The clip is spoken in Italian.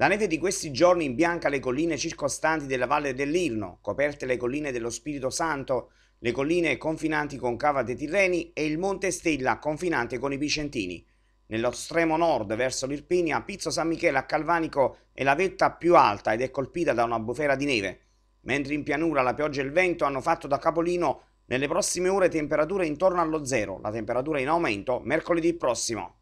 La neve di questi giorni imbianca le colline circostanti della valle dell'Irno, coperte le colline dello Spirito Santo, le colline confinanti con Cava dei Tirreni e il Monte Stella confinante con i Vicentini. Nello stremo nord, verso l'Irpinia, Pizzo San Michele a Calvanico è la vetta più alta ed è colpita da una bufera di neve, mentre in pianura la pioggia e il vento hanno fatto da capolino nelle prossime ore temperature intorno allo zero, la temperatura in aumento mercoledì prossimo.